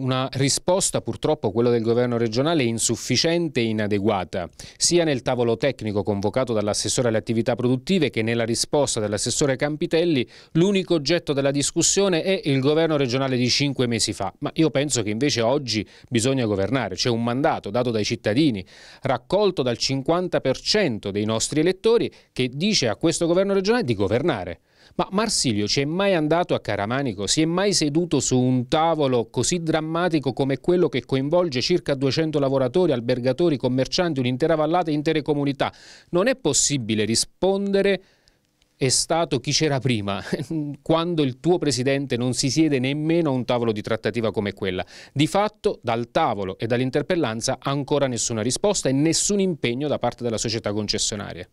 Una risposta purtroppo quella del governo regionale insufficiente e inadeguata, sia nel tavolo tecnico convocato dall'assessore alle attività produttive che nella risposta dell'assessore Campitelli, l'unico oggetto della discussione è il governo regionale di cinque mesi fa, ma io penso che invece oggi bisogna governare, c'è un mandato dato dai cittadini, raccolto dal 50% dei nostri elettori che dice a questo governo regionale di governare. Ma Marsilio ci è mai andato a Caramanico? Si è mai seduto su un tavolo così drammatico come quello che coinvolge circa 200 lavoratori, albergatori, commercianti, un'intera vallata e intere comunità? Non è possibile rispondere è stato chi c'era prima, quando il tuo presidente non si siede nemmeno a un tavolo di trattativa come quella. Di fatto dal tavolo e dall'interpellanza ancora nessuna risposta e nessun impegno da parte della società concessionaria.